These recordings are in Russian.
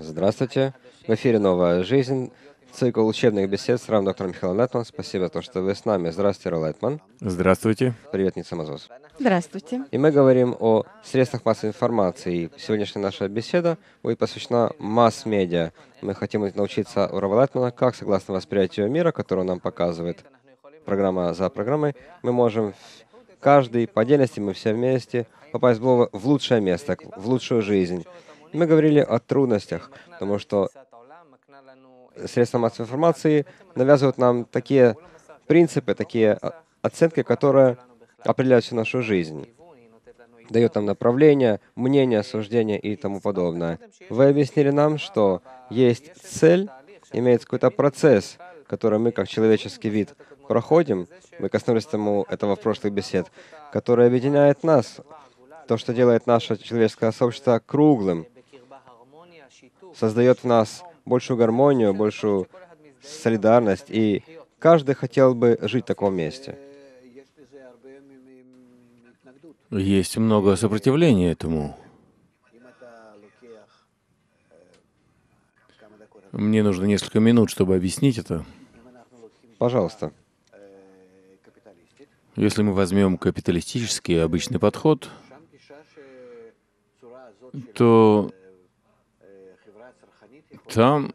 Здравствуйте. В эфире «Новая жизнь». Цикл учебных бесед с равным доктором Михаилом Лайтман. Спасибо, то, что вы с нами. Здравствуйте, Ра Здравствуйте. Привет, Ницца Мазос. Здравствуйте. И мы говорим о средствах массовой информации. Сегодняшняя наша беседа будет посвящена масс-медиа. Мы хотим научиться у Рава Лайтмана, как, согласно восприятию мира, которую нам показывает программа за программой, мы можем каждый по отдельности, мы все вместе попасть в лучшее место, в лучшую жизнь. Мы говорили о трудностях, потому что средства массовой информации навязывают нам такие принципы, такие а, оценки, которые определяют всю нашу жизнь дает нам направление, мнение, суждение и тому подобное. Вы объяснили нам, что есть цель, имеется какой-то процесс, который мы как человеческий вид проходим, мы коснулись тому, этого в прошлых бесед, который объединяет нас, то, что делает наше человеческое сообщество круглым, создает в нас большую гармонию, большую солидарность, и каждый хотел бы жить в таком месте. Есть много сопротивления этому. Мне нужно несколько минут, чтобы объяснить это. Пожалуйста. Если мы возьмем капиталистический обычный подход, то там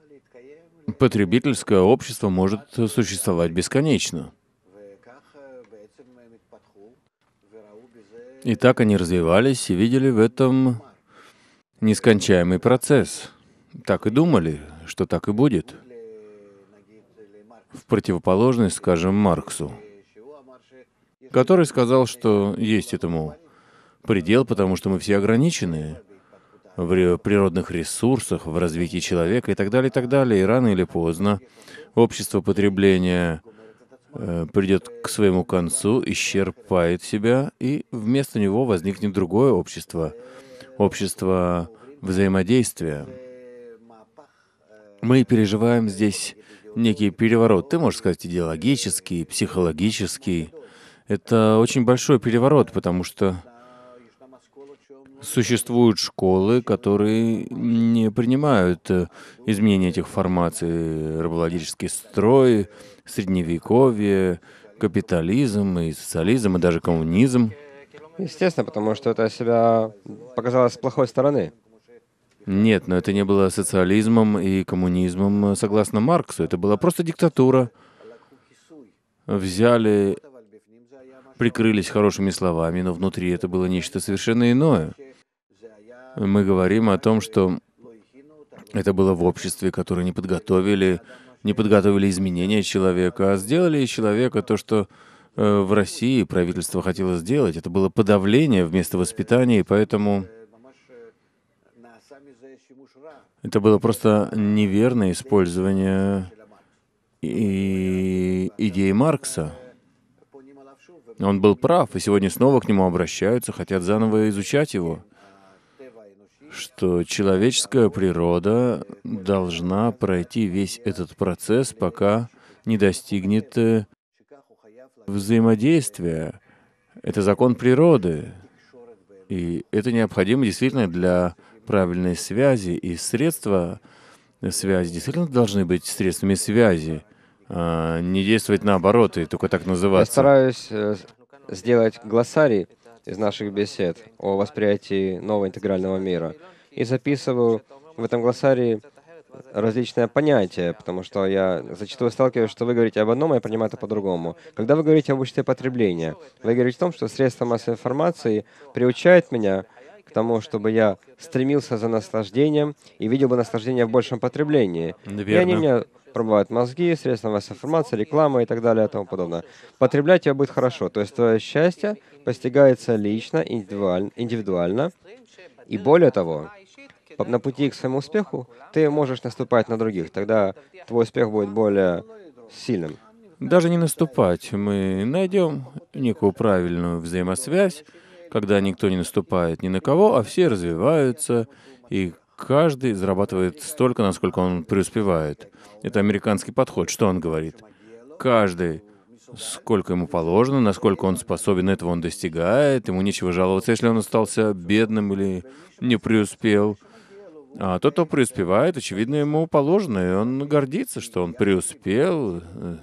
потребительское общество может существовать бесконечно. И так они развивались и видели в этом нескончаемый процесс. Так и думали, что так и будет. В противоположность, скажем, Марксу, который сказал, что есть этому предел, потому что мы все ограничены в природных ресурсах, в развитии человека и так далее, и так далее. И рано или поздно общество потребления э, придет к своему концу, исчерпает себя, и вместо него возникнет другое общество, общество взаимодействия. Мы переживаем здесь некий переворот, ты можешь сказать идеологический, психологический. Это очень большой переворот, потому что Существуют школы, которые не принимают э, изменения этих формаций, рабологический строй, средневековье, капитализм и социализм, и даже коммунизм. Естественно, потому что это себя показало с плохой стороны. Нет, но это не было социализмом и коммунизмом, э, согласно Марксу. Это была просто диктатура. Взяли, прикрылись хорошими словами, но внутри это было нечто совершенно иное мы говорим о том, что это было в обществе, которое не подготовили, не подготовили изменения человека, а сделали из человека то, что э, в России правительство хотело сделать. Это было подавление вместо воспитания, и поэтому это было просто неверное использование и идеи Маркса. Он был прав, и сегодня снова к нему обращаются, хотят заново изучать его что человеческая природа должна пройти весь этот процесс, пока не достигнет э, взаимодействия. Это закон природы. И это необходимо действительно для правильной связи. И средства связи действительно должны быть средствами связи, а не действовать наоборот и только так называться. Я стараюсь э, сделать глоссарий из наших бесед о восприятии нового интегрального мира. И записываю в этом глоссарии различные понятия, потому что я зачастую сталкиваюсь, что вы говорите об одном, а я понимаю это по-другому. Когда вы говорите об обществе потребления, вы говорите о том, что средства массовой информации приучают меня к тому, чтобы я стремился за наслаждением и видел бы наслаждение в большем потреблении. Верно. И они меня промывают мозги, средства массовой информации, реклама и так далее и тому подобное. Потреблять ее будет хорошо. То есть твое счастье постигается лично, индивидуально, индивидуально. И более того, на пути к своему успеху ты можешь наступать на других. Тогда твой успех будет более сильным. Даже не наступать. Мы найдем некую правильную взаимосвязь, когда никто не наступает ни на кого, а все развиваются, и каждый зарабатывает столько, насколько он преуспевает. Это американский подход. Что он говорит? Каждый сколько ему положено, насколько он способен, этого он достигает, ему нечего жаловаться, если он остался бедным или не преуспел. А тот, кто преуспевает, очевидно, ему положено, и он гордится, что он преуспел э,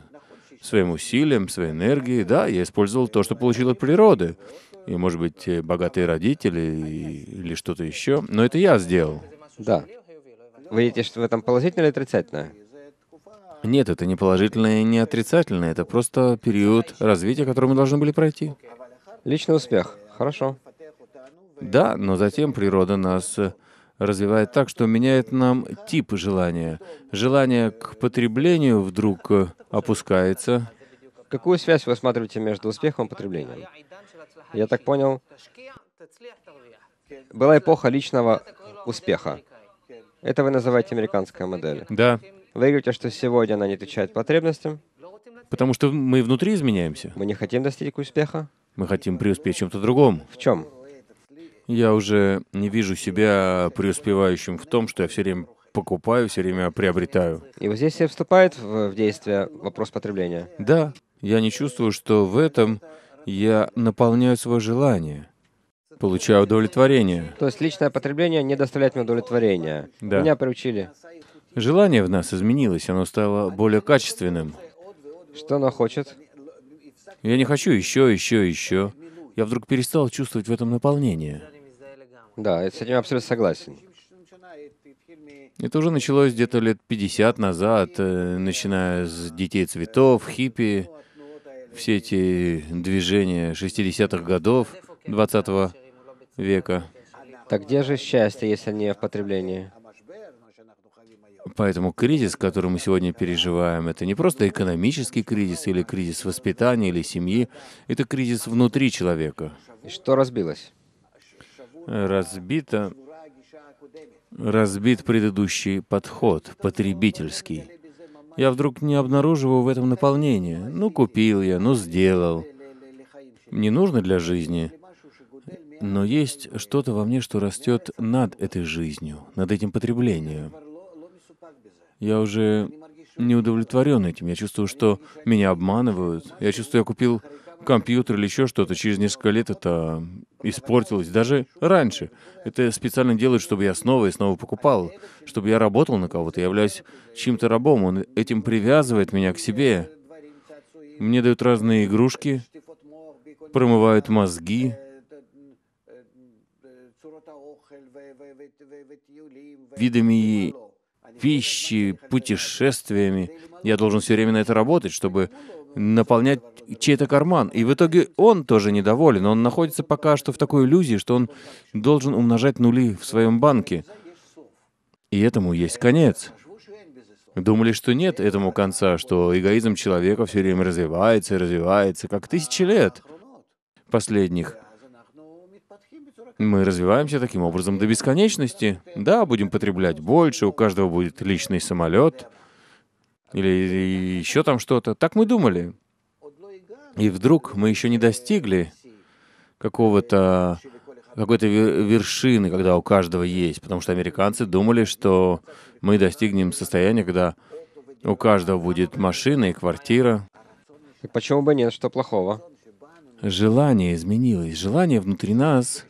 своим усилием, своей энергией. Да, я использовал то, что получил от природы, и, может быть, богатые родители или что-то еще, но это я сделал. Да. Вы видите, что в этом положительное или отрицательное? Нет, это не положительное и не отрицательное. Это просто период развития, который мы должны были пройти. Личный успех. Хорошо. Да, но затем природа нас э, развивает так, что меняет нам тип желания. Желание к потреблению вдруг э, опускается. Какую связь вы осматриваете между успехом и потреблением? Я так понял, была эпоха личного успеха. Это вы называете американская модель. Да. Вы говорите, что сегодня она не отвечает потребностям. Потому что мы внутри изменяемся. Мы не хотим достичь успеха. Мы хотим преуспеть в чем-то другом. В чем? Я уже не вижу себя преуспевающим в том, что я все время покупаю, все время приобретаю. И вот здесь и вступает в, в действие вопрос потребления. Да, я не чувствую, что в этом я наполняю свое желание получаю удовлетворение. То есть личное потребление не доставляет мне удовлетворения. Да. Меня приучили. Желание в нас изменилось, оно стало более качественным. Что оно хочет? Я не хочу еще, еще, еще. Я вдруг перестал чувствовать в этом наполнение. Да, я с этим абсолютно согласен. Это уже началось где-то лет 50 назад, э, начиная с «Детей цветов», «Хиппи», все эти движения 60-х годов 20 -го века. Так где же счастье, если не в потреблении? Поэтому кризис, который мы сегодня переживаем, это не просто экономический кризис или кризис воспитания или семьи, это кризис внутри человека. И что разбилось? Разбито, разбит предыдущий подход, потребительский. Я вдруг не обнаруживаю в этом наполнение. Ну, купил я, ну, сделал. Не нужно для жизни. Но есть что-то во мне, что растет над этой жизнью, над этим потреблением. Я уже не удовлетворен этим. Я чувствую, что меня обманывают. Я чувствую, я купил компьютер или еще что-то. Через несколько лет это испортилось. Даже раньше. Это специально делают, чтобы я снова и снова покупал. Чтобы я работал на кого-то. Я являюсь чем то рабом. Он этим привязывает меня к себе. Мне дают разные игрушки, промывают мозги, видами пищи, путешествиями. Я должен все время на это работать, чтобы наполнять чей-то карман. И в итоге он тоже недоволен. Он находится пока что в такой иллюзии, что он должен умножать нули в своем банке. И этому есть конец. Думали, что нет этому конца, что эгоизм человека все время развивается и развивается, как тысячи лет последних. Мы развиваемся таким образом до бесконечности. Да, будем потреблять больше, у каждого будет личный самолет или еще там что-то. Так мы думали. И вдруг мы еще не достигли какого-то какой-то вершины, когда у каждого есть, потому что американцы думали, что мы достигнем состояния, когда у каждого будет машина и квартира. Так почему бы нет, что плохого? Желание изменилось. Желание внутри нас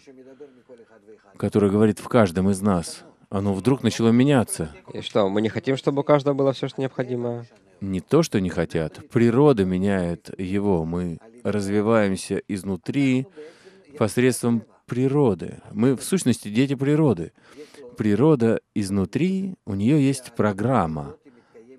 которое говорит в каждом из нас, оно вдруг начало меняться. И что, мы не хотим, чтобы у каждого было все, что необходимо? Не то, что не хотят. Природа меняет его. Мы развиваемся изнутри посредством природы. Мы, в сущности, дети природы. Природа изнутри, у нее есть программа.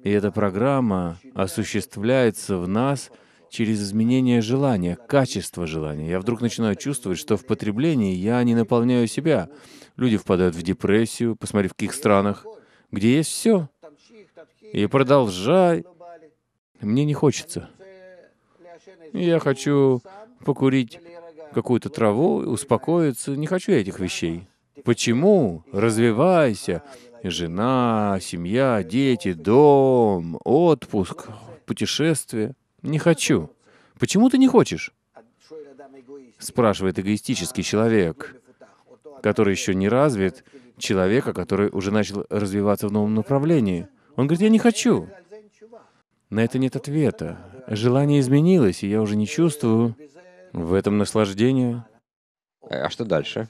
И эта программа осуществляется в нас — через изменение желания, качества желания. Я вдруг начинаю чувствовать, что в потреблении я не наполняю себя. Люди впадают в депрессию, посмотри, в каких странах, где есть все. И продолжай. Мне не хочется. Я хочу покурить какую-то траву, успокоиться. Не хочу этих вещей. Почему? Развивайся. Жена, семья, дети, дом, отпуск, путешествие. Не хочу. Почему ты не хочешь? Спрашивает эгоистический человек, который еще не развит, человека, который уже начал развиваться в новом направлении. Он говорит, я не хочу. На это нет ответа. Желание изменилось, и я уже не чувствую в этом наслаждения. Э, а что дальше?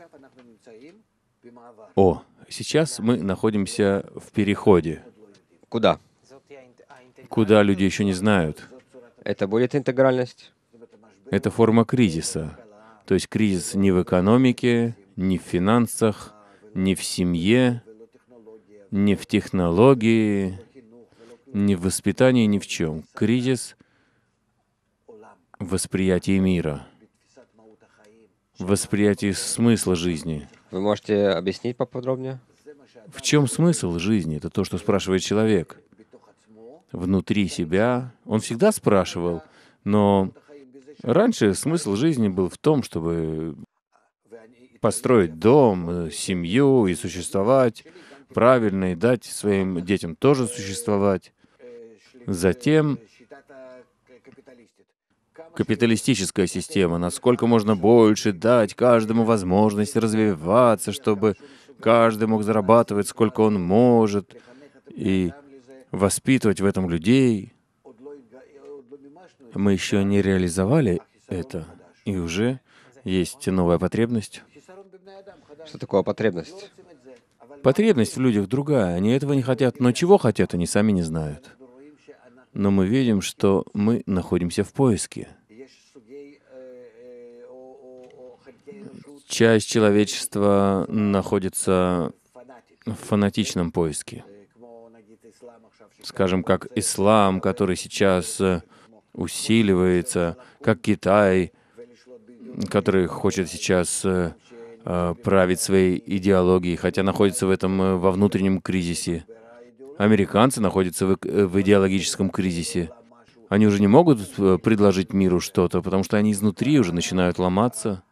О, сейчас мы находимся в переходе. Куда? Куда люди еще не знают. Это будет интегральность. Это форма кризиса. То есть кризис не в экономике, не в финансах, не в семье, не в технологии, не в воспитании, ни в чем. Кризис восприятия мира, в смысла жизни. Вы можете объяснить поподробнее? В чем смысл жизни? Это то, что спрашивает человек внутри себя. Он всегда спрашивал, но раньше смысл жизни был в том, чтобы построить дом, э, семью и существовать правильно, и дать своим детям тоже существовать. Затем капиталистическая система, насколько можно больше дать каждому возможность развиваться, чтобы каждый мог зарабатывать, сколько он может, и воспитывать в этом людей. Мы еще не реализовали это, и уже есть новая потребность. Что такое потребность? Потребность в людях другая, они этого не хотят, но чего хотят, они сами не знают. Но мы видим, что мы находимся в поиске. Часть человечества находится в фанатичном поиске скажем, как ислам, который сейчас э, усиливается, как Китай, который хочет сейчас э, э, править своей идеологией, хотя находится в этом во внутреннем кризисе. Американцы находятся в, в идеологическом кризисе. Они уже не могут предложить миру что-то, потому что они изнутри уже начинают ломаться.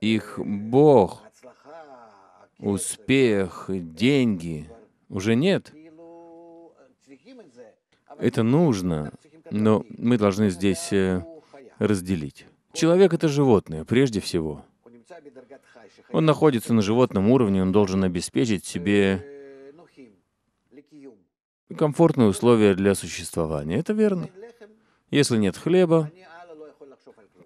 Их Бог, успех, деньги уже нет. Это нужно, но мы должны здесь э, разделить. Человек — это животное, прежде всего. Он находится на животном уровне, он должен обеспечить себе комфортные условия для существования. Это верно. Если нет хлеба,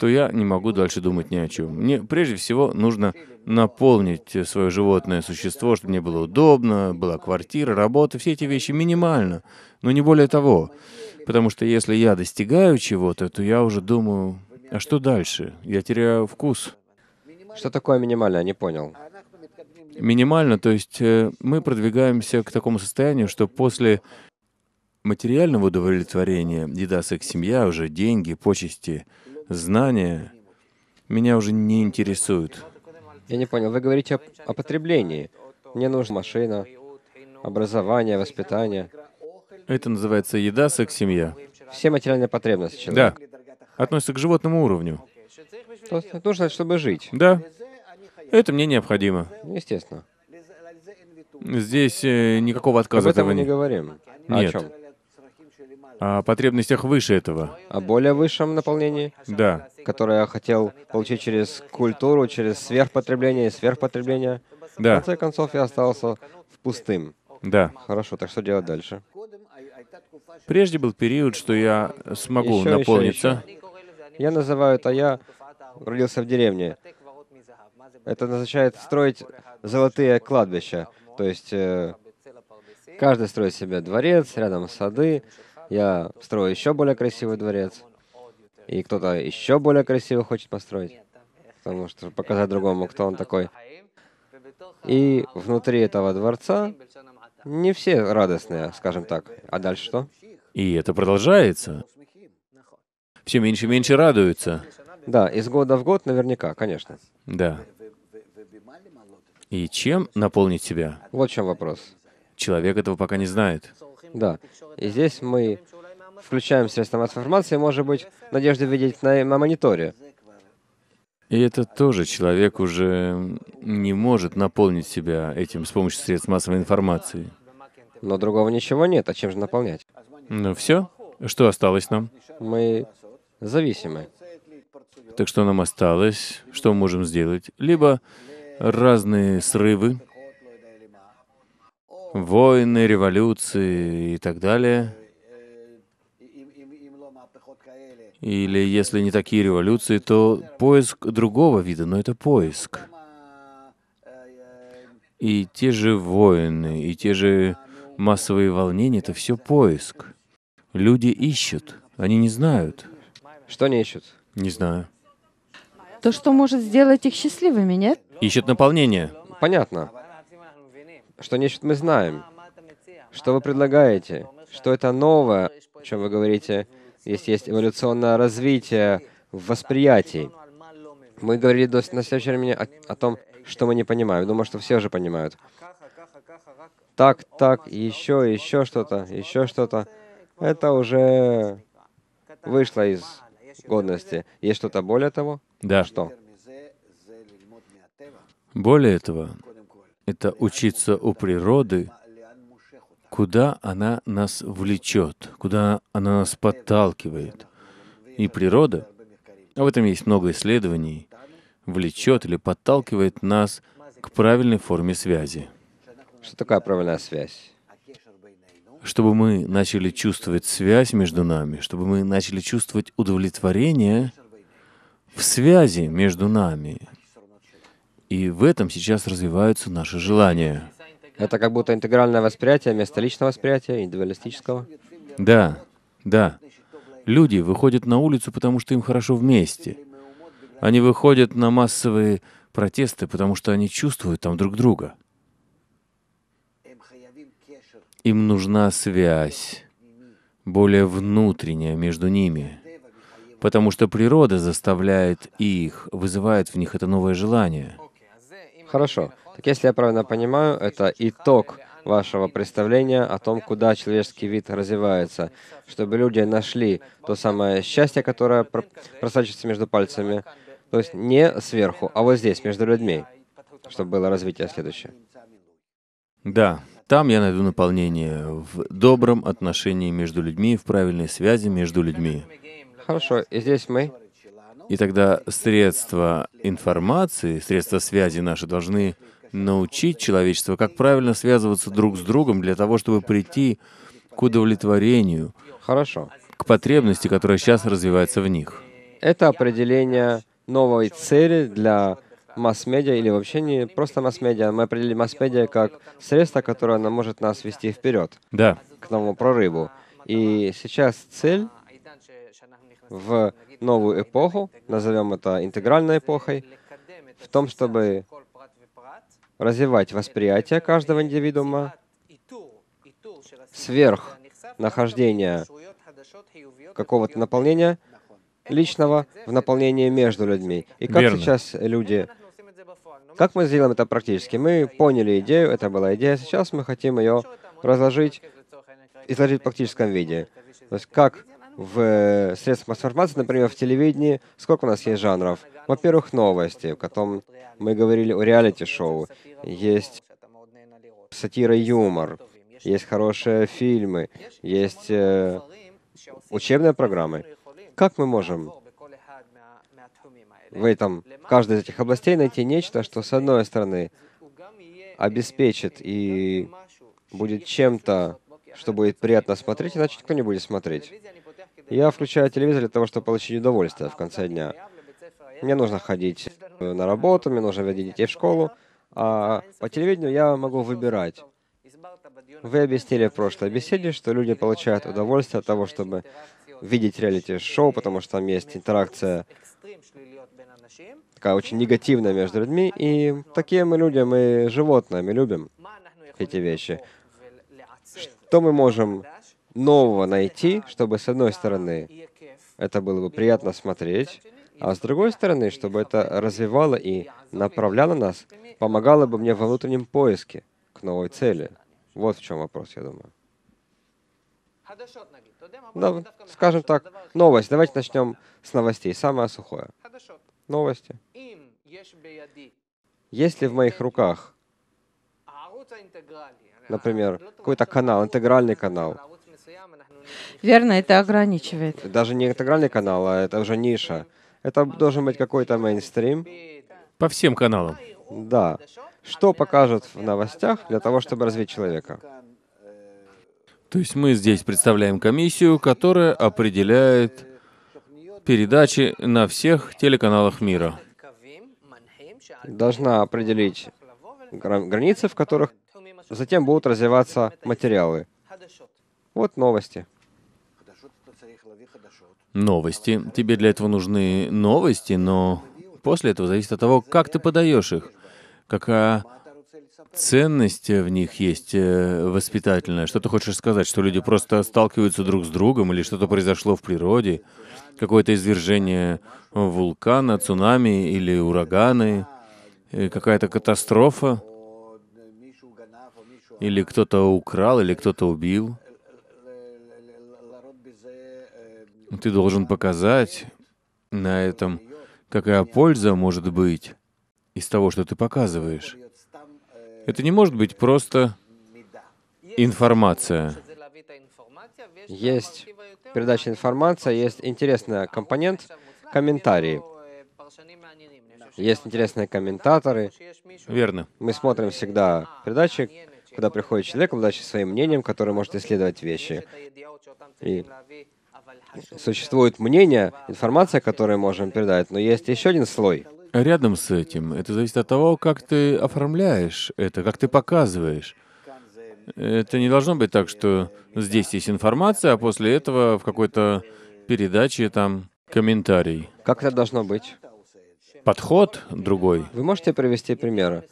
то я не могу дальше думать ни о чем. Мне прежде всего нужно наполнить э, свое животное существо, чтобы мне было удобно, была квартира, работа, все эти вещи минимально, но не более того. Потому что если я достигаю чего-то, то я уже думаю, а что дальше? Я теряю вкус. Что такое минимально? Я не понял. Минимально, то есть э, мы продвигаемся к такому состоянию, что после материального удовлетворения, еда, секс, семья, уже деньги, почести — знания меня уже не интересуют. Я не понял, вы говорите о, о потреблении. Мне нужна машина, образование, воспитание. Это называется еда, секс, семья. Все материальные потребности человека. Да. Относится к животному уровню. То есть нужно, чтобы жить. Да. Это мне необходимо. Естественно. Здесь э, никакого отказа Об этом мы не говорим. Нет. О чем? о потребностях выше этого. О более высшем наполнении? Да. Которое я хотел получить через культуру, через сверхпотребление и сверхпотребление. Да. В конце концов, я остался в пустым. Да. Хорошо, так что делать дальше? Прежде был период, что я смогу еще, наполниться. Еще, еще. Я называю это «я родился в деревне». Это означает строить золотые кладбища. То есть э, каждый строит себе дворец, рядом сады, я строю еще более красивый дворец, и кто-то еще более красивый хочет построить, потому что показать другому, кто он такой. И внутри этого дворца не все радостные, скажем так. А дальше что? И это продолжается. Все меньше и меньше радуются. Да, из года в год наверняка, конечно. Да. И чем наполнить себя? Вот в чем вопрос. Человек этого пока не знает. Да. И здесь мы включаем средства массовой информации, может быть, надежды видеть на, на мониторе. И это тоже человек уже не может наполнить себя этим с помощью средств массовой информации. Но другого ничего нет, а чем же наполнять? Ну все, что осталось нам? Мы зависимы. Так что нам осталось, что мы можем сделать? Либо разные срывы, войны, революции и так далее. Или если не такие революции, то поиск другого вида, но это поиск. И те же войны, и те же массовые волнения — это все поиск. Люди ищут, они не знают. Что они ищут? Не знаю. То, что может сделать их счастливыми, нет? Ищут наполнение. Понятно что нечто мы знаем. Что вы предлагаете? Что это новое, о чем вы говорите, если есть эволюционное развитие в восприятии? Мы говорили до, на следующем времени о, о том, что мы не понимаем. Думаю, что все же понимают. Так, так, еще, еще что-то, еще что-то. Это уже вышло из годности. Есть что-то более того? Да. Что? Более этого, — это учиться у природы, куда она нас влечет, куда она нас подталкивает. И природа, а в этом есть много исследований, влечет или подталкивает нас к правильной форме связи. Что такое правильная связь? Чтобы мы начали чувствовать связь между нами, чтобы мы начали чувствовать удовлетворение в связи между нами, и в этом сейчас развиваются наши желания. Это как будто интегральное восприятие вместо личного восприятия, индивидуалистического. Да, да. Люди выходят на улицу, потому что им хорошо вместе. Они выходят на массовые протесты, потому что они чувствуют там друг друга. Им нужна связь, более внутренняя между ними, потому что природа заставляет их, вызывает в них это новое желание. Хорошо. Так если я правильно понимаю, это итог вашего представления о том, куда человеческий вид развивается, чтобы люди нашли то самое счастье, которое просачивается между пальцами, то есть не сверху, а вот здесь, между людьми, чтобы было развитие следующее. Да, там я найду наполнение в добром отношении между людьми, в правильной связи между людьми. Хорошо, и здесь мы и тогда средства информации, средства связи наши должны научить человечество, как правильно связываться друг с другом для того, чтобы прийти к удовлетворению, Хорошо. к потребности, которая сейчас развивается в них. Это определение новой цели для масс-медиа или вообще не просто масс-медиа. Мы определили масс-медиа как средство, которое оно может нас вести вперед да. к новому прорыву. И сейчас цель в новую эпоху, назовем это интегральной эпохой, в том, чтобы развивать восприятие каждого индивидуума сверх нахождения какого-то наполнения личного в наполнении между людьми. И как Верно. сейчас люди... Как мы сделаем это практически? Мы поняли идею, это была идея, сейчас мы хотим ее разложить, изложить в практическом виде. То есть как в э, средствах массовой информации, например, в телевидении, сколько у нас есть жанров? Во-первых, новости, потом мы говорили о реалити-шоу, есть сатира юмор, есть хорошие фильмы, есть э, учебные программы. Как мы можем в этом, в каждой из этих областей найти нечто, что, с одной стороны, обеспечит и будет чем-то, что будет приятно смотреть, иначе никто не будет смотреть. Я включаю телевизор для того, чтобы получить удовольствие в конце дня. Мне нужно ходить на работу, мне нужно вводить детей в школу, а по телевидению я могу выбирать. Вы объяснили в прошлой беседе, что люди получают удовольствие от того, чтобы видеть реалити-шоу, потому что там есть интеракция такая очень негативная между людьми, и такие мы люди, мы животные, мы любим эти вещи. Что мы можем нового найти, чтобы, с одной стороны, это было бы приятно смотреть, а с другой стороны, чтобы это развивало и направляло нас, помогало бы мне во внутреннем поиске к новой цели. Вот в чем вопрос, я думаю. Да, скажем так, новость. Давайте начнем с новостей. Самое сухое. Новости. Если в моих руках, например, какой-то канал, интегральный канал, верно, это ограничивает. Даже не интегральный канал, а это уже ниша. Это должен быть какой-то мейнстрим. По всем каналам. Да. Что покажут в новостях для того, чтобы развить человека? То есть мы здесь представляем комиссию, которая определяет передачи на всех телеканалах мира. Должна определить границы, в которых затем будут развиваться материалы. Вот новости новости. Тебе для этого нужны новости, но после этого зависит от того, как ты подаешь их, какая ценность в них есть э, воспитательная. Что ты хочешь сказать, что люди просто сталкиваются друг с другом или что-то произошло в природе, какое-то извержение вулкана, цунами или ураганы, э, какая-то катастрофа, или кто-то украл, или кто-то убил. Ну, ты должен показать на этом, какая польза может быть из того, что ты показываешь. Это не может быть просто информация. Есть передача информация, есть интересный компонент, комментарии. Есть интересные комментаторы. Верно. Мы смотрим всегда передачи, куда приходит человек, обладающий своим мнением, который может исследовать вещи. И существует мнение, информация, которую мы можем передать, но есть еще один слой. Рядом с этим. Это зависит от того, как ты оформляешь это, как ты показываешь. Это не должно быть так, что здесь есть информация, а после этого в какой-то передаче там комментарий. Как это должно быть? Подход другой. Вы можете привести примеры?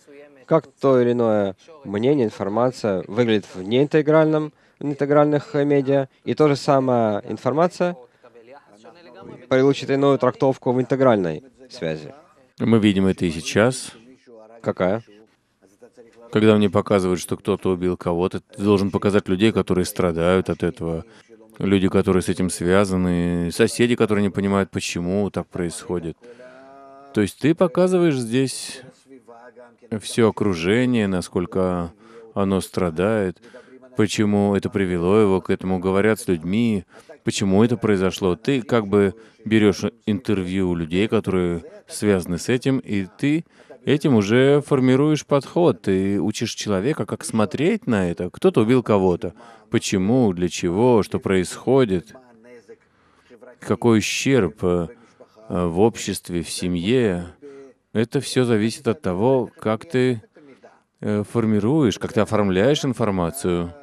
Как то или иное мнение, информация выглядит в неинтегральном интегральных э, медиа, и то же самое информация получит иную трактовку в интегральной связи. Мы видим это и сейчас. Какая? Когда мне показывают, что кто-то убил кого-то, ты должен показать людей, которые страдают от этого, люди, которые с этим связаны, соседи, которые не понимают, почему так происходит. То есть ты показываешь здесь все окружение, насколько оно страдает почему это привело его к этому, говорят с людьми, почему это произошло. Ты как бы берешь интервью у людей, которые связаны с этим, и ты этим уже формируешь подход. Ты учишь человека, как смотреть на это. Кто-то убил кого-то. Почему, для чего, что происходит, какой ущерб э, в обществе, в семье. Это все зависит от того, как ты э, формируешь, как ты оформляешь информацию.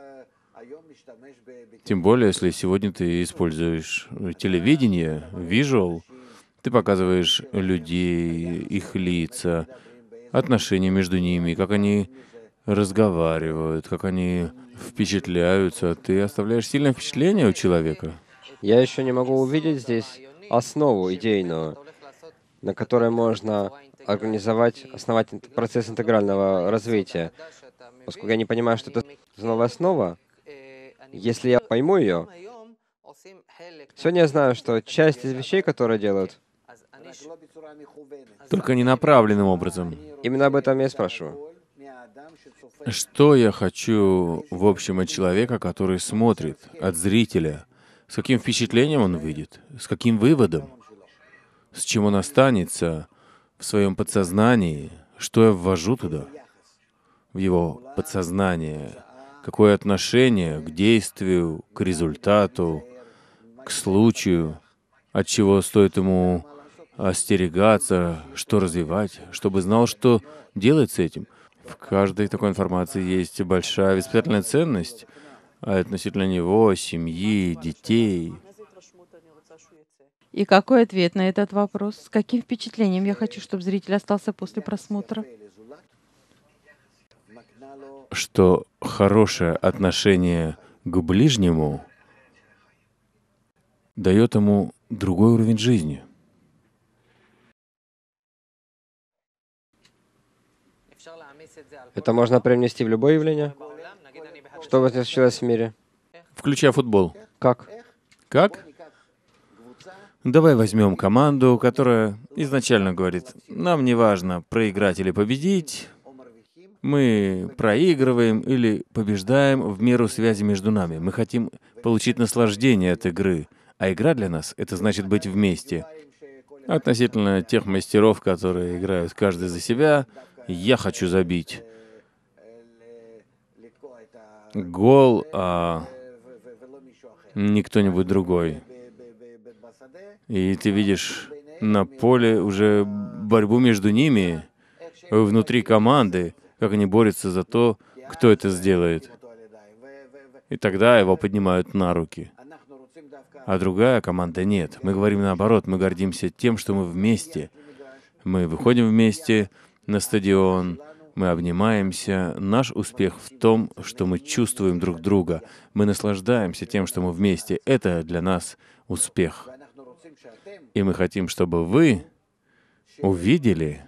Тем более, если сегодня ты используешь э, телевидение, визуал, ты показываешь людей, их лица, отношения между ними, как они разговаривают, как они впечатляются. А ты оставляешь сильное впечатление у человека. Я еще не могу увидеть здесь основу идейную, на которой можно организовать, основать процесс интегрального развития. Поскольку я не понимаю, что это новая основа, если я пойму ее, сегодня я знаю, что часть из вещей, которые делают, только не направленным образом. Именно об этом я и спрашиваю. Что я хочу, в общем, от человека, который смотрит, от зрителя? С каким впечатлением он выйдет? С каким выводом? С чем он останется в своем подсознании? Что я ввожу туда? В его подсознание какое отношение к действию, к результату, к случаю, от чего стоит ему остерегаться, что развивать, чтобы знал, что делать с этим. В каждой такой информации есть большая воспитательная ценность а относительно него, семьи, детей. И какой ответ на этот вопрос? С каким впечатлением я хочу, чтобы зритель остался после просмотра? что хорошее отношение к ближнему дает ему другой уровень жизни. Это можно привнести в любое явление? Что бы это случилось в мире? Включая футбол. Как? Как? Давай возьмем команду, которая изначально говорит, нам не важно проиграть или победить, мы проигрываем или побеждаем в меру связи между нами. Мы хотим получить наслаждение от игры. А игра для нас — это значит быть вместе. Относительно тех мастеров, которые играют каждый за себя, я хочу забить гол, а не кто-нибудь другой. И ты видишь на поле уже борьбу между ними, внутри команды — как они борются за то, кто это сделает. И тогда его поднимают на руки. А другая команда нет. Мы говорим наоборот, мы гордимся тем, что мы вместе. Мы выходим вместе на стадион, мы обнимаемся. Наш успех в том, что мы чувствуем друг друга. Мы наслаждаемся тем, что мы вместе. Это для нас успех. И мы хотим, чтобы вы увидели,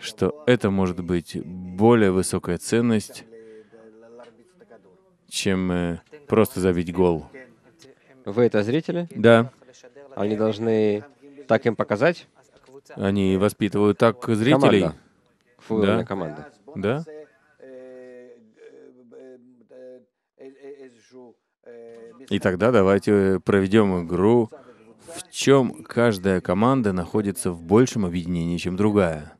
что это может быть более высокая ценность, чем э, просто забить гол. Вы это зрители? Да. Они должны так им показать? Они воспитывают так зрителей. Команда. Футбольная да. команда. Да. И тогда давайте э, проведем игру, в чем каждая команда находится в большем объединении, чем другая.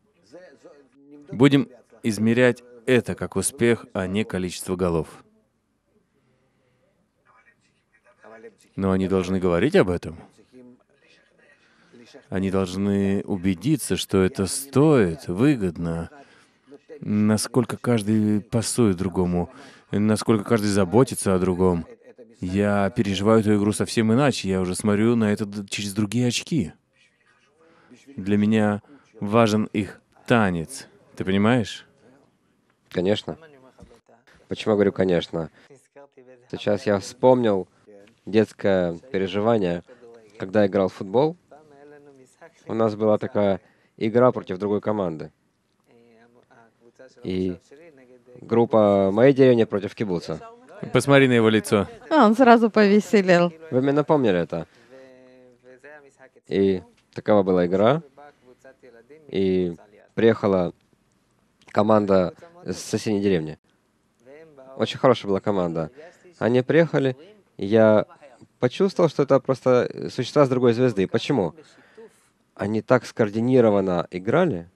Будем измерять это как успех, а не количество голов. Но они должны говорить об этом. Они должны убедиться, что это стоит, выгодно, насколько каждый пасует другому, насколько каждый заботится о другом. Я переживаю эту игру совсем иначе, я уже смотрю на это через другие очки. Для меня важен их танец. Ты понимаешь? Конечно. Почему я говорю «конечно»? Сейчас я вспомнил детское переживание, когда я играл в футбол. У нас была такая игра против другой команды. И группа моей деревни против кибуца. Посмотри на его лицо. А, он сразу повеселел. Вы мне напомнили это. И такова была игра. И приехала команда с соседней деревни. Очень хорошая была команда. Они приехали, я почувствовал, что это просто существа с другой звезды. Почему? Они так скоординированно играли,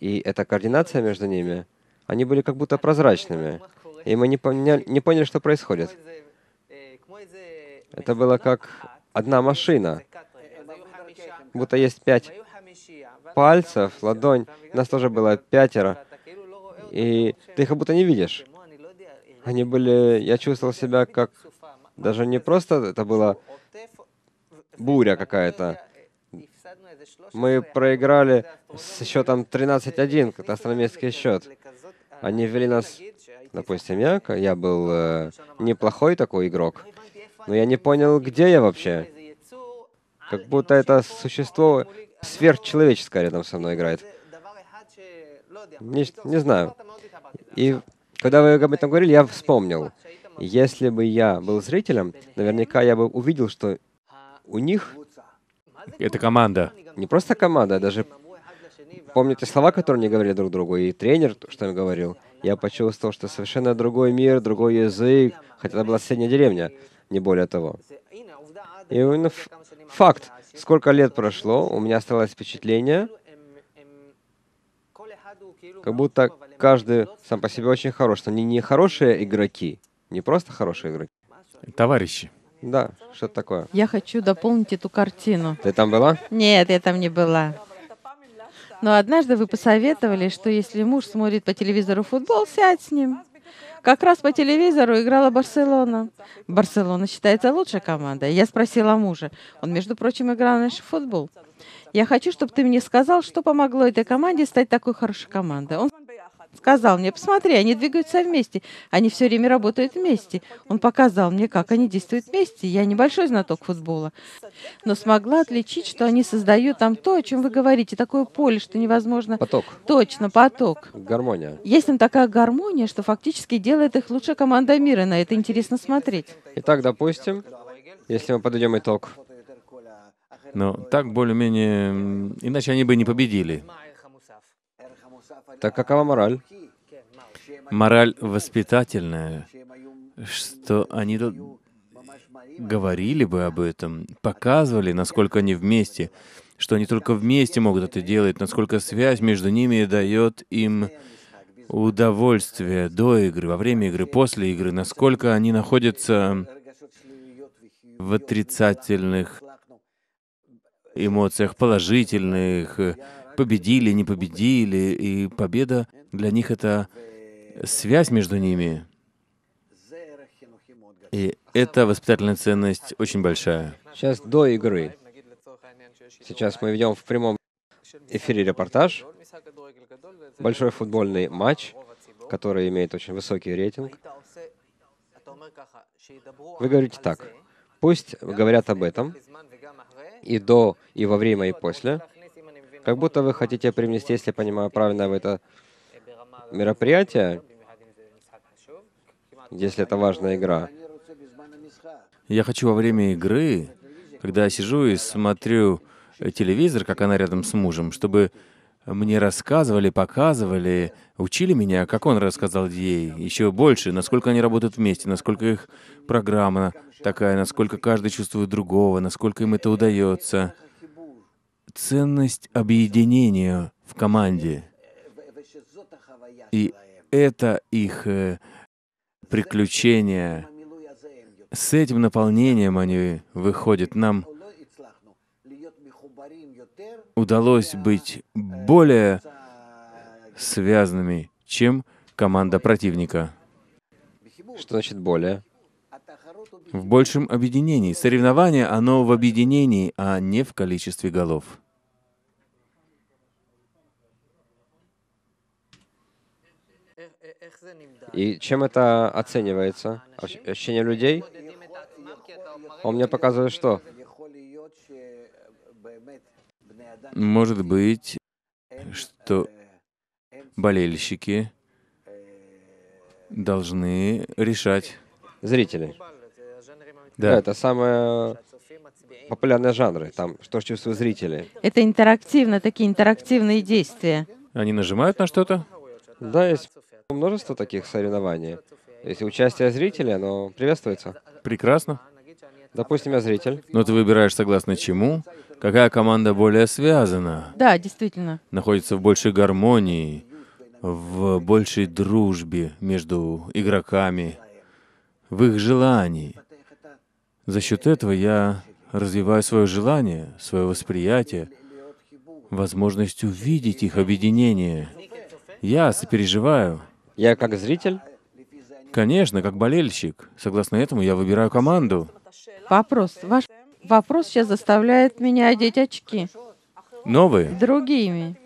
и эта координация между ними, они были как будто прозрачными, и мы не, поня- не поняли, что происходит. Это было как одна машина, будто есть пять пальцев, ладонь, нас тоже было пятеро, и ты их как будто не видишь. Они были, я чувствовал себя как, даже не просто это была буря какая-то. Мы проиграли с счетом 13-1, это астрономический счет. Они ввели нас, допустим, я, я был э, неплохой такой игрок, но я не понял, где я вообще. Как будто это существо сверхчеловеческое рядом со мной играет. Не, не знаю. И когда вы об этом говорили, я вспомнил. Если бы я был зрителем, наверняка я бы увидел, что у них... Это команда. Не просто команда, а даже... Помните слова, которые они говорили друг другу, и тренер, что им говорил? Я почувствовал, что совершенно другой мир, другой язык, хотя это была соседняя деревня, не более того. И ну, факт. Сколько лет прошло, у меня осталось впечатление, как будто каждый сам по себе очень хорош, но они не хорошие игроки, не просто хорошие игроки. Товарищи. Да, что такое. Я хочу дополнить эту картину. Ты там была? Нет, я там не была. Но однажды вы посоветовали, что если муж смотрит по телевизору футбол, сядь с ним. Как раз по телевизору играла Барселона. Барселона считается лучшей командой. Я спросила мужа. Он, между прочим, играл наш футбол. Я хочу, чтобы ты мне сказал, что помогло этой команде стать такой хорошей командой. Он сказал мне, посмотри, они двигаются вместе, они все время работают вместе. Он показал мне, как они действуют вместе. Я небольшой знаток футбола, но смогла отличить, что они создают там то, о чем вы говорите, такое поле, что невозможно... Поток. Точно, поток. Гармония. Есть там такая гармония, что фактически делает их лучшая команда мира. На это интересно смотреть. Итак, допустим, если мы подведем итог. Но так более-менее... Иначе они бы не победили. Так какова мораль? Мораль воспитательная, что они говорили бы об этом, показывали, насколько они вместе, что они только вместе могут это делать, насколько связь между ними дает им удовольствие до игры, во время игры, после игры, насколько они находятся в отрицательных эмоциях, положительных, победили, не победили, и победа для них — это связь между ними. И это воспитательная ценность очень большая. Сейчас до игры. Сейчас мы ведем в прямом эфире репортаж. Большой футбольный матч, который имеет очень высокий рейтинг. Вы говорите так. Пусть говорят об этом и до, и во время, и после. Как будто вы хотите привнести, если я понимаю правильно, в это мероприятие, если это важная игра. Я хочу во время игры, когда я сижу и смотрю э, телевизор, как она рядом с мужем, чтобы мне рассказывали, показывали, учили меня, как он рассказал ей, еще больше, насколько они работают вместе, насколько их программа такая, насколько каждый чувствует другого, насколько им это удается ценность объединения в команде. И это их э, приключение. С этим наполнением они выходят. Нам удалось быть более связанными, чем команда противника. Что значит более? В большем объединении. Соревнование, оно в объединении, а не в количестве голов. И чем это оценивается? Ощущение людей? Он мне показывает, что? Может быть, что болельщики должны решать. Зрители. Да. да, это самые популярные жанры, там, что чувствуют зрители. Это интерактивно, такие интерактивные действия. Они нажимают на что-то? Да, есть Множество таких соревнований. Если участие зрителя, оно приветствуется. Прекрасно. Допустим, я зритель. Но ты выбираешь согласно чему, какая команда более связана. Да, действительно. Находится в большей гармонии, в большей дружбе между игроками, в их желании. За счет этого я развиваю свое желание, свое восприятие, возможность увидеть их объединение. Я сопереживаю. Я как зритель? Конечно, как болельщик. Согласно этому я выбираю команду. Вопрос. Ваш вопрос сейчас заставляет меня одеть очки. Новые? Другими.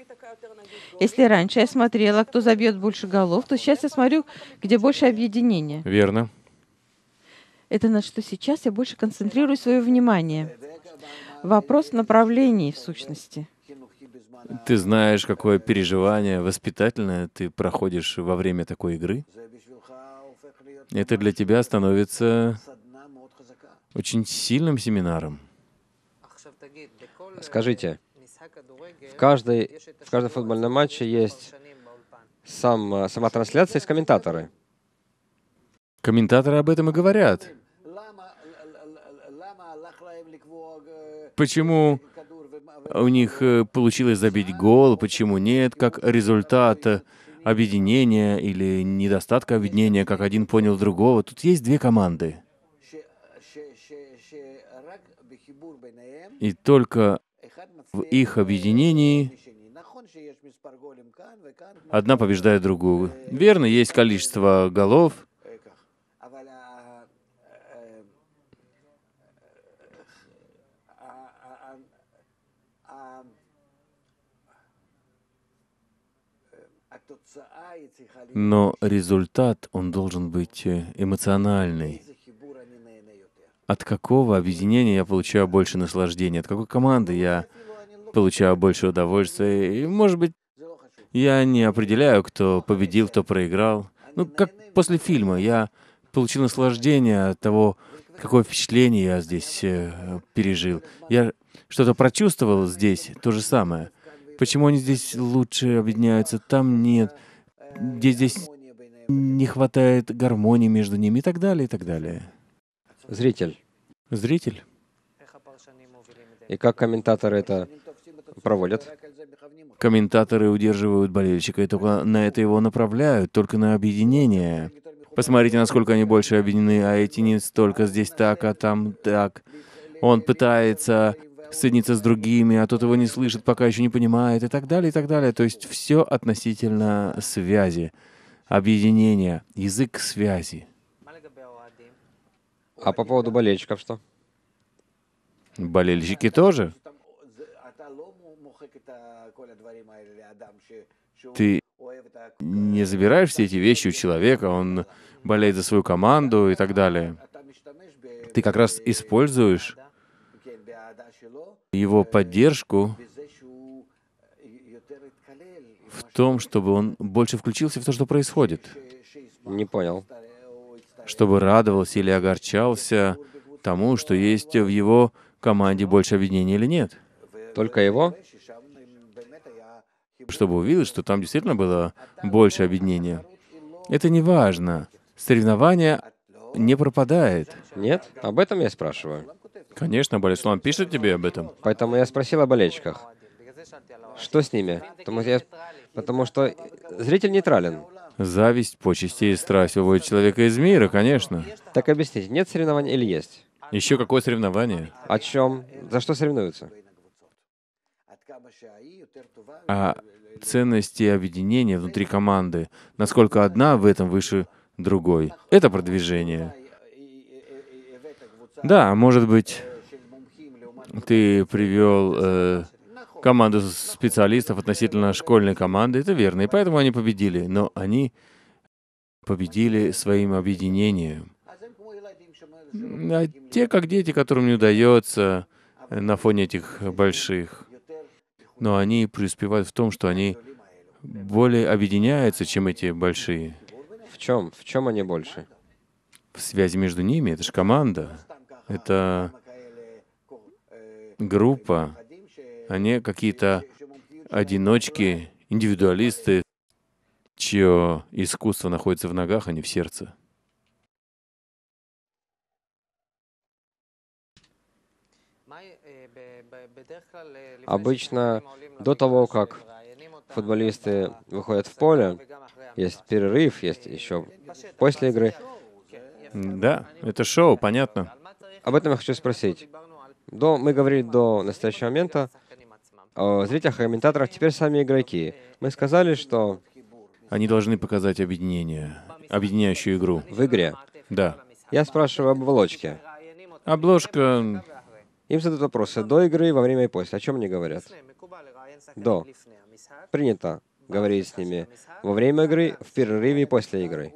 Если раньше я смотрела, кто забьет больше голов, то сейчас я смотрю, где больше объединения. Верно. Это на что сейчас я больше концентрирую свое внимание. Вопрос направлений в сущности. Ты знаешь, какое переживание воспитательное ты проходишь во время такой игры. Это для тебя становится очень сильным семинаром. Скажите, в, каждой, в каждом футбольном матче есть сам, сама трансляция и комментаторы. Комментаторы об этом и говорят. Почему у них э, получилось забить гол, почему нет, как результат э, объединения или недостатка объединения, как один понял другого. Тут есть две команды. И только в их объединении одна побеждает другую. Верно, есть количество голов, но результат, он должен быть э, эмоциональный. От какого объединения я получаю больше наслаждения, от какой команды я получаю больше удовольствия. И, может быть, я не определяю, кто победил, кто проиграл. Ну, как после фильма. Я получил наслаждение от того, какое впечатление я здесь э, пережил. Я что-то прочувствовал здесь, то же самое. Почему они здесь лучше объединяются, там нет где здесь не хватает гармонии между ними и так далее, и так далее. Зритель. Зритель. И как комментаторы это проводят? Комментаторы удерживают болельщика и только на это его направляют, только на объединение. Посмотрите, насколько они больше объединены, а эти не столько здесь так, а там так. Он пытается соединиться с другими, а тот его не слышит, пока еще не понимает, и так далее, и так далее. То есть все относительно связи, объединения, язык связи. А по поводу болельщиков что? Болельщики тоже. Ты не забираешь все эти вещи у человека, он болеет за свою команду и так далее. Ты как раз используешь его поддержку в том, чтобы он больше включился в то, что происходит. Не понял. Чтобы радовался или огорчался тому, что есть в его команде больше объединения или нет. Только его? Чтобы увидеть, что там действительно было больше объединения. Это не важно. Соревнование не пропадает. Нет, об этом я спрашиваю. Конечно, Болеслав пишет тебе об этом. Поэтому я спросил о болельщиках. Что с ними? Потому, я... Потому что зритель нейтрален. Зависть, почести и страсть выводит человека из мира, конечно. Так объясните, нет соревнований или есть? Еще какое соревнование? О чем? За что соревнуются? О а ценности объединения внутри команды. Насколько одна в этом выше другой. Это продвижение. Да, может быть, ты привел э, команду специалистов относительно школьной команды, это верно, и поэтому они победили, но они победили своим объединением. А те, как дети, которым не удается э, на фоне этих больших, но они преуспевают в том, что они более объединяются, чем эти большие. В чем? В чем они больше? В связи между ними, это же команда. Это группа, они а какие-то одиночки, индивидуалисты, чье искусство находится в ногах, а не в сердце. Обычно до того, как футболисты выходят в поле, есть перерыв, есть еще после игры. Да, это шоу, понятно. Об этом я хочу спросить. До, мы говорили до настоящего момента о зрителях и комментаторах, теперь сами игроки. Мы сказали, что... Они должны показать объединение, объединяющую игру. В игре? Да. Я спрашиваю об оболочке. Обложка... Им задают вопросы до игры, во время и после. О чем они говорят? До. Принято говорить с ними во время игры, в перерыве и после игры.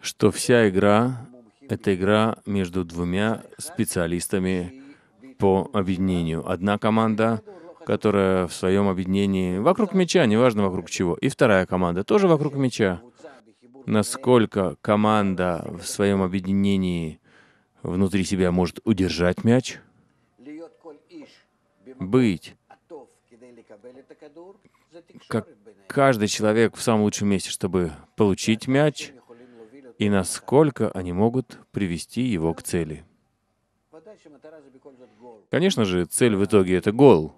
Что вся игра это игра между двумя специалистами по объединению. Одна команда, которая в своем объединении вокруг мяча, неважно вокруг чего. И вторая команда тоже вокруг мяча. Насколько команда в своем объединении внутри себя может удержать мяч, быть как каждый человек в самом лучшем месте, чтобы получить мяч, и насколько они могут привести его к цели. Конечно же, цель в итоге это гол.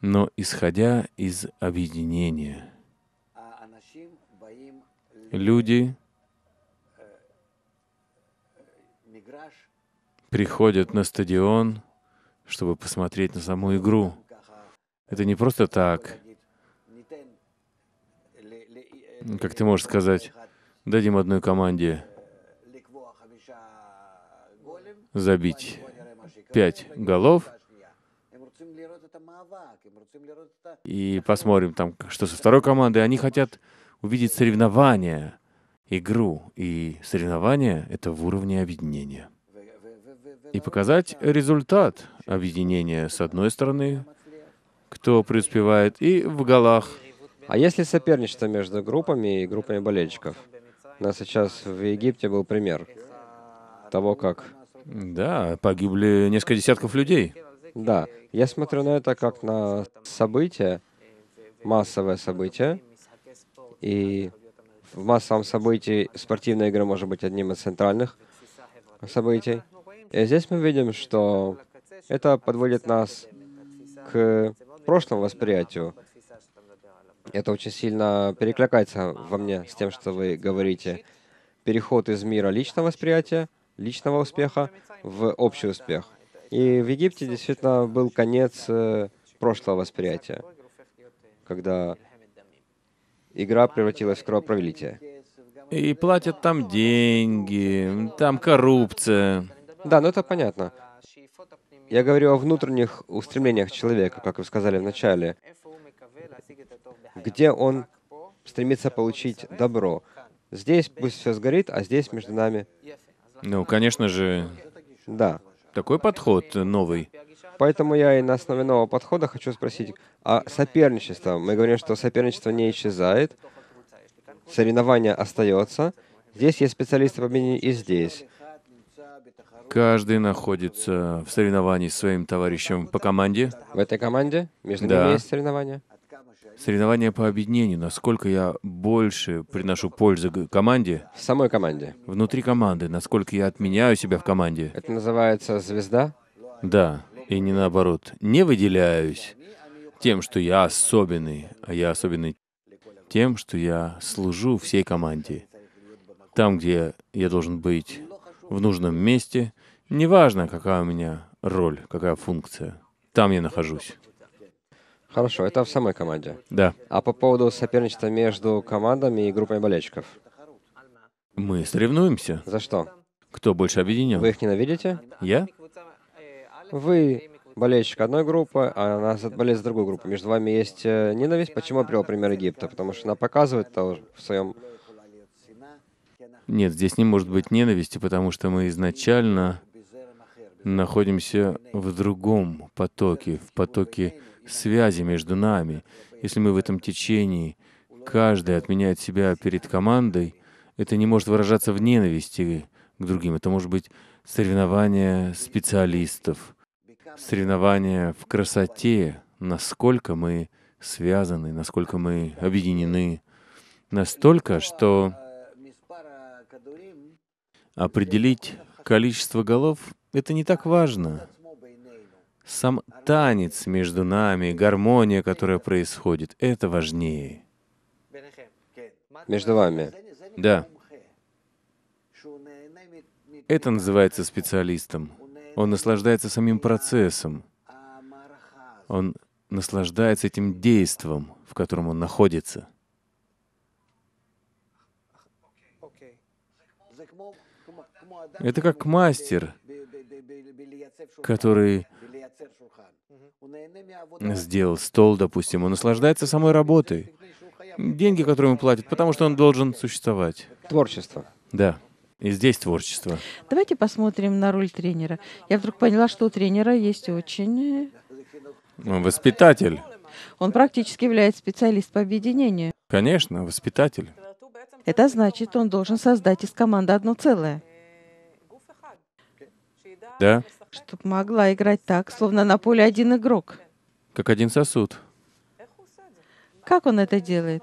Но исходя из объединения, люди приходят на стадион, чтобы посмотреть на саму игру. Это не просто так как ты можешь сказать, дадим одной команде забить пять голов, и посмотрим там, что со второй командой. Они хотят увидеть соревнования, игру. И соревнования — это в уровне объединения. И показать результат объединения с одной стороны, кто преуспевает, и в голах — а есть ли соперничество между группами и группами болельщиков? У нас сейчас в Египте был пример того, как... Да, погибли несколько десятков людей. Да, я смотрю на это как на событие, массовое событие, и в массовом событии спортивная игра может быть одним из центральных событий. И здесь мы видим, что это подводит нас к прошлому восприятию, это очень сильно перекликается во мне с тем, что вы говорите. Переход из мира личного восприятия, личного успеха в общий успех. И в Египте действительно был конец э, прошлого восприятия, когда игра превратилась в кровопролитие. И платят там деньги, там коррупция. Да, ну это понятно. Я говорю о внутренних устремлениях человека, как вы сказали вначале где он стремится получить добро. Здесь пусть все сгорит, а здесь между нами... Ну, конечно же... Да. Такой подход новый. Поэтому я и на основе нового подхода хочу спросить о соперничестве. Мы говорим, что соперничество не исчезает, соревнование остается. Здесь есть специалисты по мнению и здесь. Каждый находится в соревновании с своим товарищем по команде. В этой команде? Между да. ними есть соревнования? соревнования по объединению, насколько я больше приношу пользы команде. Самой команде. Внутри команды, насколько я отменяю себя в команде. Это называется звезда? Да, и не наоборот. Не выделяюсь тем, что я особенный, а я особенный тем, что я служу всей команде. Там, где я должен быть в нужном месте, неважно, какая у меня роль, какая функция, там я нахожусь. Хорошо, это в самой команде. Да. А по поводу соперничества между командами и группами болельщиков? Мы соревнуемся. За что? Кто больше объединен? Вы их ненавидите? Я? Вы болельщик одной группы, а она болеет за другую группу. Между вами есть э, ненависть. Почему я привел пример Египта? Потому что она показывает то в своем... Нет, здесь не может быть ненависти, потому что мы изначально находимся в другом потоке, в потоке связи между нами. Если мы в этом течении, каждый отменяет себя перед командой, это не может выражаться в ненависти к другим. Это может быть соревнование специалистов, соревнование в красоте, насколько мы связаны, насколько мы объединены, настолько, что определить количество голов — это не так важно сам танец между нами, гармония, которая происходит, это важнее. Между вами? Да. Это называется специалистом. Он наслаждается самим процессом. Он наслаждается этим действом, в котором он находится. Это как мастер, который сделал стол, допустим, он наслаждается самой работой. Деньги, которые ему платят, потому что он должен существовать. Творчество. Да. И здесь творчество. Давайте посмотрим на роль тренера. Я вдруг поняла, что у тренера есть очень... Э, он воспитатель. Он практически является специалист по объединению. Конечно, воспитатель. Это значит, он должен создать из команды одно целое. Да чтобы могла играть так, словно на поле один игрок. Как один сосуд. Как он это делает?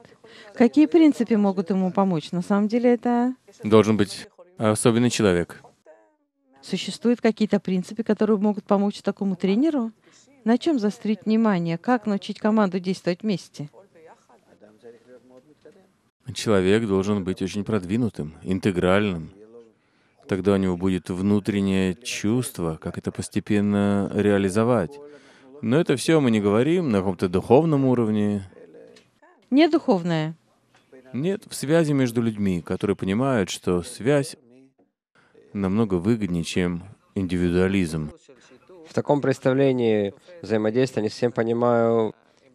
Какие принципы могут ему помочь? На самом деле это... Должен быть особенный человек. Существуют какие-то принципы, которые могут помочь такому тренеру? На чем заострить внимание? Как научить команду действовать вместе? Человек должен быть очень продвинутым, интегральным, Тогда у него будет внутреннее чувство, как это постепенно реализовать. Но это все мы не говорим на каком-то духовном уровне. Не духовное. Нет в связи между людьми, которые понимают, что связь намного выгоднее, чем индивидуализм. В таком представлении взаимодействия не совсем понимаю,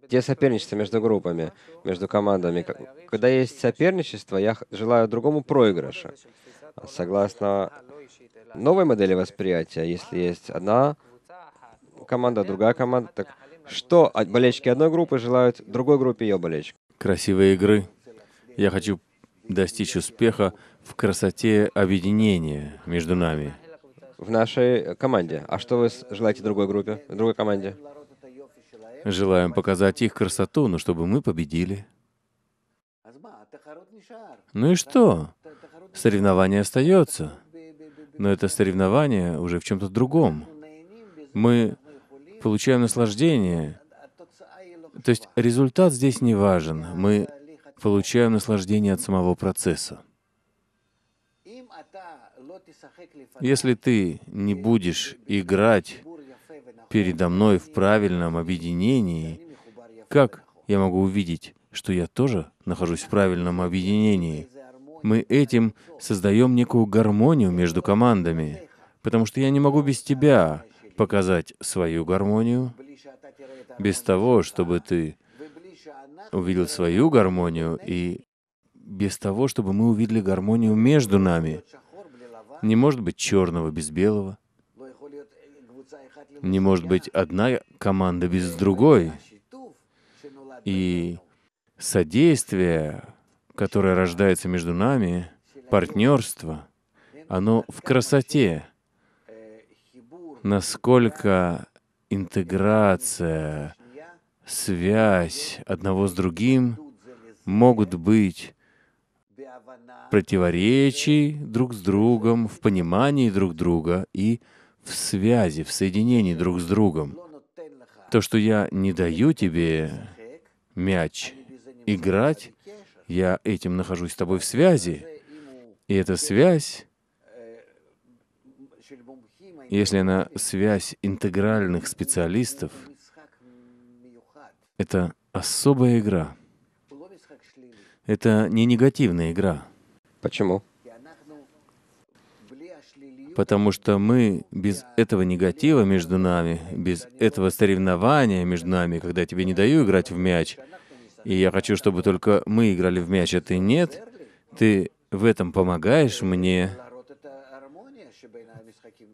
где соперничество между группами, между командами. Когда есть соперничество, я желаю другому проигрыша согласно новой модели восприятия, если есть одна команда, другая команда, так что болельщики одной группы желают другой группе ее болельщиков? Красивые игры. Я хочу достичь успеха в красоте объединения между нами. В нашей команде. А что вы желаете другой группе, другой команде? Желаем показать их красоту, но ну, чтобы мы победили. Ну и что? Соревнование остается, но это соревнование уже в чем-то другом. Мы получаем наслаждение. То есть результат здесь не важен. Мы получаем наслаждение от самого процесса. Если ты не будешь играть передо мной в правильном объединении, как я могу увидеть, что я тоже нахожусь в правильном объединении? Мы этим создаем некую гармонию между командами, потому что я не могу без тебя показать свою гармонию, без того, чтобы ты увидел свою гармонию, и без того, чтобы мы увидели гармонию между нами. Не может быть черного без белого. Не может быть одна команда без другой. И содействие, которое рождается между нами, партнерство, оно в красоте, насколько интеграция, связь одного с другим могут быть противоречий друг с другом, в понимании друг друга и в связи, в соединении друг с другом. То, что я не даю тебе мяч играть, я этим нахожусь с тобой в связи. И эта связь, если она связь интегральных специалистов, это особая игра. Это не негативная игра. Почему? Потому что мы без этого негатива между нами, без этого соревнования между нами, когда я тебе не даю играть в мяч, и я хочу, чтобы только мы играли в мяч, а ты нет. Ты в этом помогаешь мне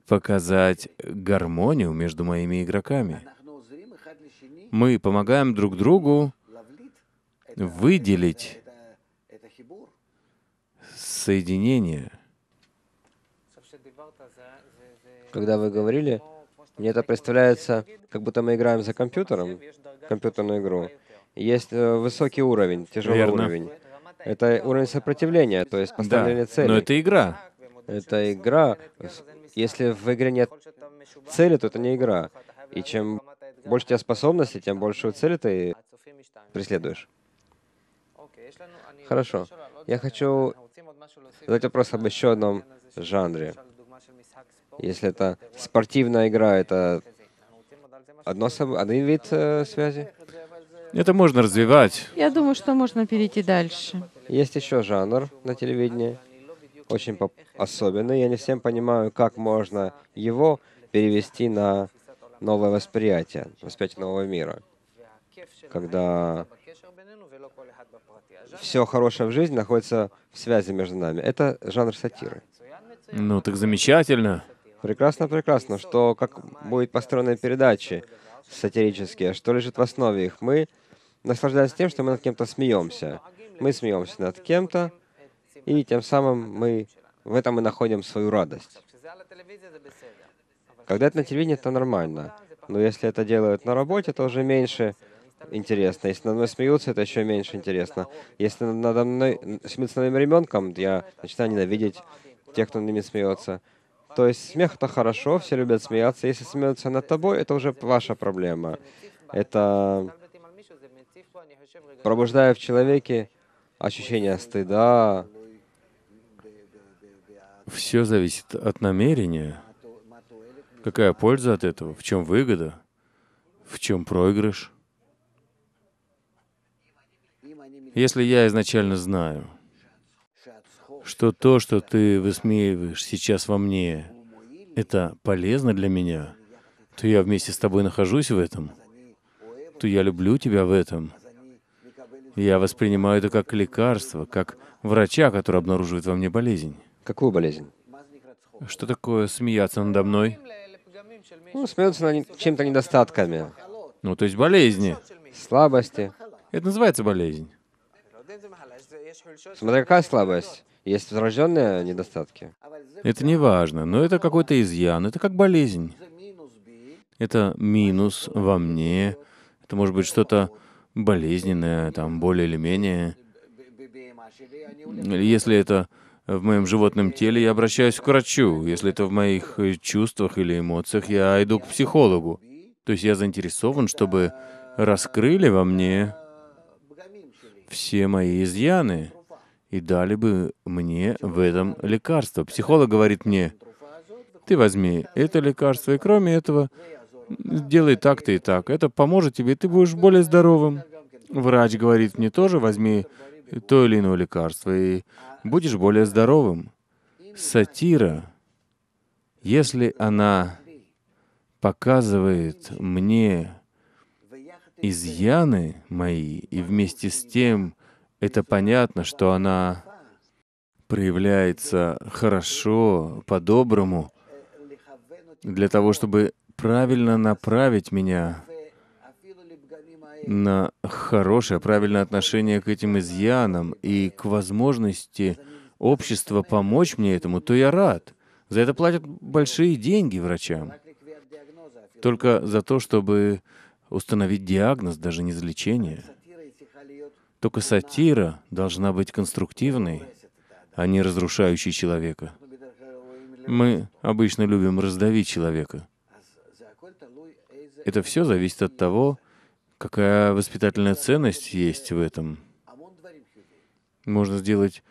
показать гармонию между моими игроками. Мы помогаем друг другу выделить соединение. Когда вы говорили, мне это представляется, как будто мы играем за компьютером, компьютерную игру есть э, высокий уровень, тяжелый Верно. уровень. Это уровень сопротивления, то есть поставление да, цели. Но это игра. Это игра. Если в игре нет цели, то это не игра. И чем больше у тебя способностей, тем большую цель ты преследуешь. Хорошо. Я хочу задать вопрос об еще одном жанре. Если это спортивная игра, это одно, один вид э, связи? Это можно развивать. Я думаю, что можно перейти дальше. Есть еще жанр на телевидении, очень особенный. Я не всем понимаю, как можно его перевести на новое восприятие, восприятие нового мира. Когда все хорошее в жизни находится в связи между нами. Это жанр сатиры. Ну, так замечательно. Прекрасно, прекрасно, что как будет построены передачи сатирические, что лежит в основе их. Мы наслаждаемся тем, что мы над кем-то смеемся. Мы смеемся над кем-то, и тем самым мы в этом мы находим свою радость. Когда это на телевидении, это нормально. Но если это делают на работе, это уже меньше интересно. Если надо мной смеются, это еще меньше интересно. Если надо мной смеются над моим ребенком, я начинаю ненавидеть тех, кто над ними смеется. То есть смех — это хорошо, все любят смеяться. Если смеются над тобой, это уже ваша проблема. Это пробуждая в человеке ощущение стыда. Все зависит от намерения. Какая польза от этого? В чем выгода? В чем проигрыш? Если я изначально знаю, что то, что ты высмеиваешь сейчас во мне, это полезно для меня, то я вместе с тобой нахожусь в этом, то я люблю тебя в этом, я воспринимаю это как лекарство, как врача, который обнаруживает во мне болезнь. Какую болезнь? Что такое смеяться надо мной? Ну, смеются над чем-то недостатками. Ну, то есть болезни. Слабости. Это называется болезнь. Смотря какая слабость. Есть возрожденные недостатки. Это не важно, но это какой-то изъян, это как болезнь. Это минус во мне, это может быть что-то болезненное, там, более или менее. Если это в моем животном теле, я обращаюсь к врачу. Если это в моих э, чувствах или эмоциях, я иду к психологу. То есть я заинтересован, чтобы раскрыли во мне все мои изъяны и дали бы мне в этом лекарство. Психолог говорит мне, ты возьми это лекарство, и кроме этого делай так-то и так. Это поможет тебе, и ты будешь более здоровым. Врач говорит мне тоже, возьми то или иное лекарство, и будешь более здоровым. Сатира, если она показывает мне изъяны мои, и вместе с тем это понятно, что она проявляется хорошо, по-доброму, для того, чтобы правильно направить меня на хорошее, правильное отношение к этим изъянам и к возможности общества помочь мне этому, то я рад. За это платят большие деньги врачам. Только за то, чтобы установить диагноз, даже не за лечение. Только сатира должна быть конструктивной, а не разрушающей человека. Мы обычно любим раздавить человека. Это все зависит от того, какая воспитательная ценность есть в этом. Можно сделать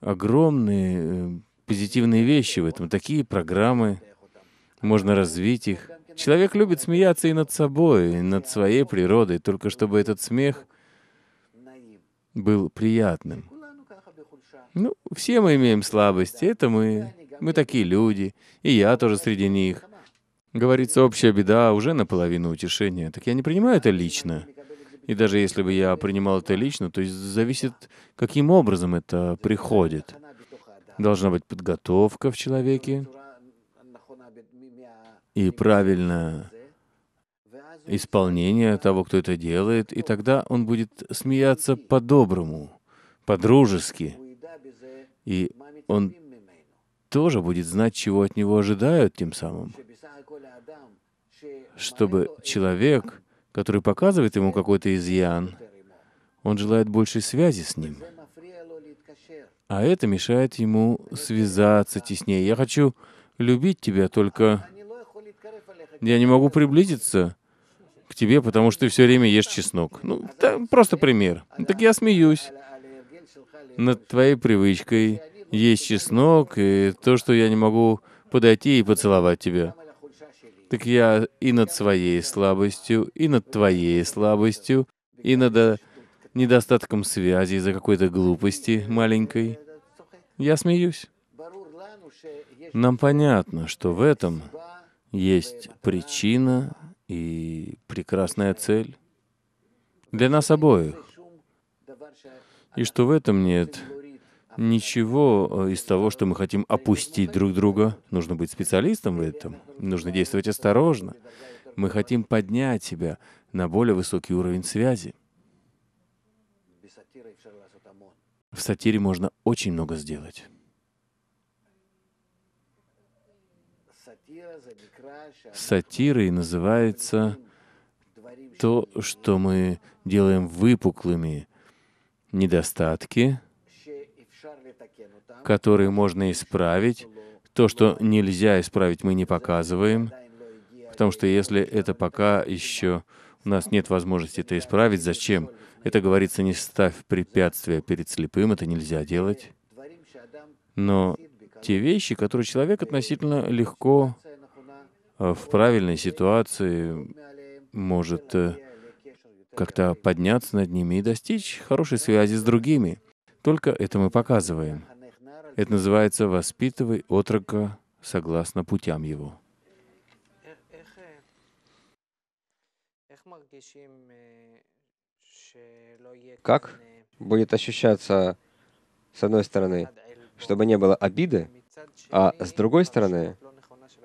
огромные э, позитивные вещи в этом, такие программы, можно развить их. Человек любит смеяться и над собой, и над своей природой, только чтобы этот смех был приятным. Ну, все мы имеем слабости, это мы, мы такие люди, и я тоже среди них. Говорится, общая беда уже наполовину утешения. Так я не принимаю это лично. И даже если бы я принимал это лично, то есть зависит, каким образом это приходит. Должна быть подготовка в человеке и правильное исполнение того, кто это делает, и тогда он будет смеяться по-доброму, по-дружески. И он тоже будет знать, чего от него ожидают тем самым чтобы человек, который показывает ему какой-то изъян, он желает большей связи с ним. А это мешает ему связаться теснее. Я хочу любить тебя, только я не могу приблизиться к тебе, потому что ты все время ешь чеснок. Ну, да, просто пример. Ну, так я смеюсь над твоей привычкой есть чеснок и то, что я не могу подойти и поцеловать тебя так я и над своей слабостью, и над твоей слабостью, и над э, недостатком связи из-за какой-то глупости маленькой. Я смеюсь. Нам понятно, что в этом есть причина и прекрасная цель для нас обоих. И что в этом нет ничего э, из того, что мы хотим опустить друг друга. Нужно быть специалистом в этом. Нужно действовать осторожно. Мы хотим поднять тебя на более высокий уровень связи. В сатире можно очень много сделать. Сатирой называется то, что мы делаем выпуклыми недостатки, которые можно исправить. То, что нельзя исправить, мы не показываем, а потому что если это пока еще у нас нет возможности это исправить, зачем? Это говорится, не ставь препятствия перед слепым, это нельзя делать. Но те вещи, которые человек относительно легко э, в правильной ситуации может э, как-то подняться над ними и достичь хорошей связи с другими. Только это мы показываем. Это называется «воспитывай отрока согласно путям его». Как будет ощущаться, с одной стороны, чтобы не было обиды, а с другой стороны,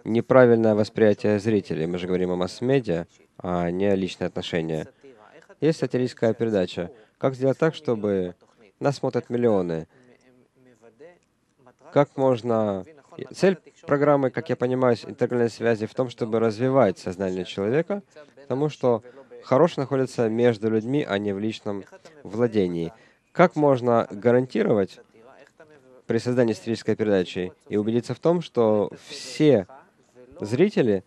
неправильное восприятие зрителей. Мы же говорим о масс-медиа, а не о личные отношения. Есть сатирическая передача. Как сделать так, чтобы нас смотрят миллионы. Как можно... Цель программы, как я понимаю, интегральной связи в том, чтобы развивать сознание человека, потому что хорош находится между людьми, а не в личном владении. Как можно гарантировать при создании сатирической передачи и убедиться в том, что все зрители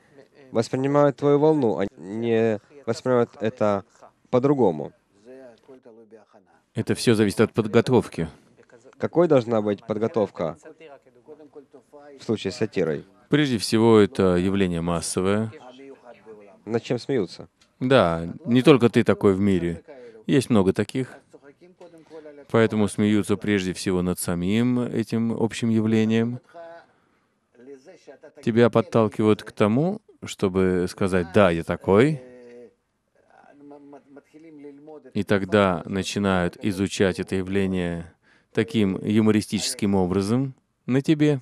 воспринимают твою волну, а не воспринимают это по-другому? Это все зависит от подготовки. Какой должна быть подготовка в случае с сатирой? Прежде всего, это явление массовое. Над чем смеются? Да, не только ты такой в мире. Есть много таких. Поэтому смеются прежде всего над самим этим общим явлением. Тебя подталкивают к тому, чтобы сказать «да, я такой», и тогда начинают изучать это явление таким юмористическим образом на тебе.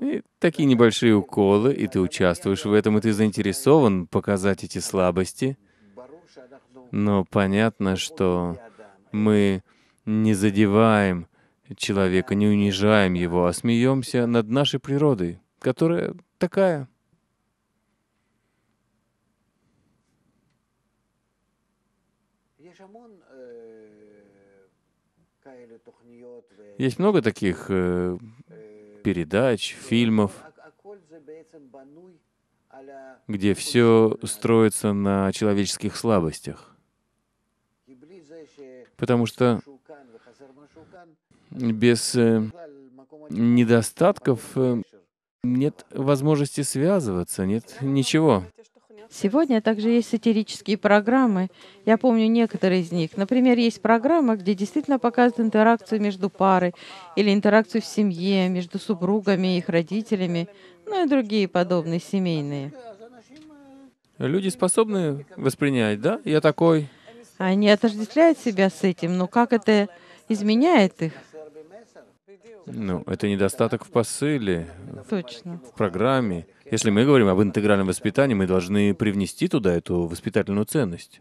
И такие небольшие уколы, и ты участвуешь в этом, и ты заинтересован показать эти слабости. Но понятно, что мы не задеваем человека, не унижаем его, а смеемся над нашей природой, которая такая — Есть много таких э, передач, фильмов, где все строится на человеческих слабостях. Потому что без э, недостатков э, нет возможности связываться, нет ничего. Сегодня также есть сатирические программы. Я помню некоторые из них. Например, есть программа, где действительно показывают интеракцию между парой или интеракцию в семье, между супругами, и их родителями, ну и другие подобные семейные. Люди способны воспринять, да? Я такой. Они отождествляют себя с этим, но как это изменяет их? Ну, это недостаток в посыле, Точно. в программе. Если мы говорим об интегральном воспитании, мы должны привнести туда эту воспитательную ценность.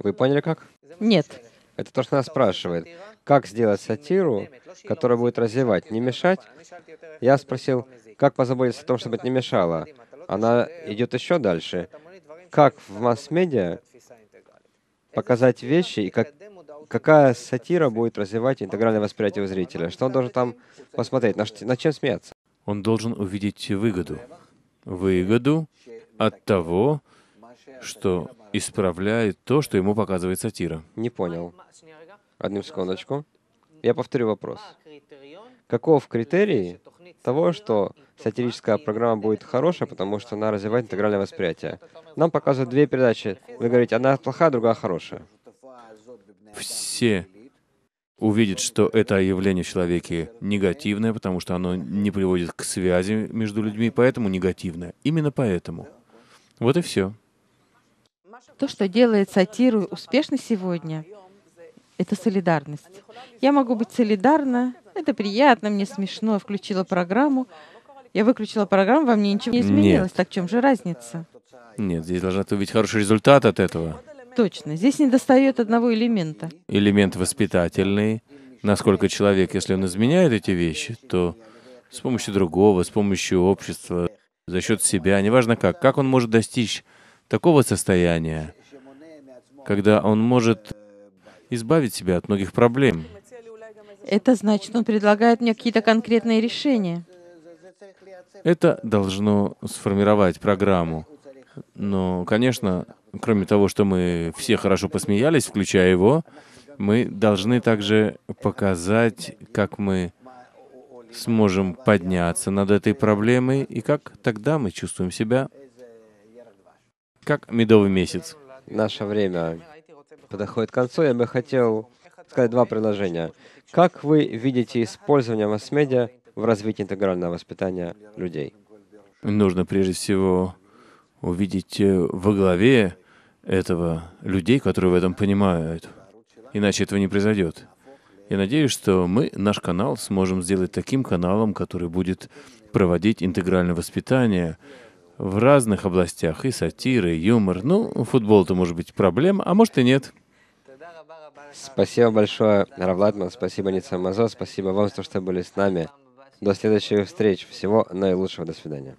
Вы поняли как? Нет. Это то, что нас спрашивает. Как сделать сатиру, которая будет развивать, не мешать? Я спросил, как позаботиться о том, чтобы это не мешало? Она идет еще дальше. Как в масс-медиа показать вещи и как какая сатира будет развивать интегральное восприятие у зрителя? Что он должен там посмотреть? На, на чем смеяться? Он должен увидеть выгоду. Выгоду от того, что исправляет то, что ему показывает сатира. Не понял. Одну секундочку. Я повторю вопрос. Каков критерий того, что сатирическая программа будет хорошая, потому что она развивает интегральное восприятие? Нам показывают две передачи. Вы говорите, одна плохая, другая хорошая все увидят, что это явление в человеке негативное, потому что оно не приводит к связи между людьми, поэтому негативное. Именно поэтому. Вот и все. То, что делает сатиру успешно сегодня, это солидарность. Я могу быть солидарна, это приятно, мне смешно, я включила программу, я выключила программу, во мне ничего не изменилось, Нет. так в чем же разница? Нет, здесь должна быть хороший результат от этого. Точно. Здесь не достает одного элемента. Элемент воспитательный. Насколько человек, если он изменяет эти вещи, то с помощью другого, с помощью общества, за счет себя, неважно как, как он может достичь такого состояния, когда он может избавить себя от многих проблем. Это значит, он предлагает мне какие-то конкретные решения. Это должно сформировать программу. Но, конечно, кроме того, что мы все хорошо посмеялись, включая его, мы должны также показать, как мы сможем подняться над этой проблемой и как тогда мы чувствуем себя как медовый месяц. Наше время подходит к концу. Я бы хотел сказать два предложения. Как вы видите использование масс-медиа в развитии интегрального воспитания людей? Нужно прежде всего увидеть э, во главе этого людей, которые в этом понимают. Иначе этого не произойдет. Я надеюсь, что мы наш канал сможем сделать таким каналом, который будет проводить интегральное воспитание в разных областях, и сатиры, и юмор. Ну, футбол-то может быть проблема, а может и нет. Спасибо большое, Равладман, спасибо Ница Мазо, спасибо вам за то, что были с нами. До следующих встреч. Всего наилучшего. До свидания.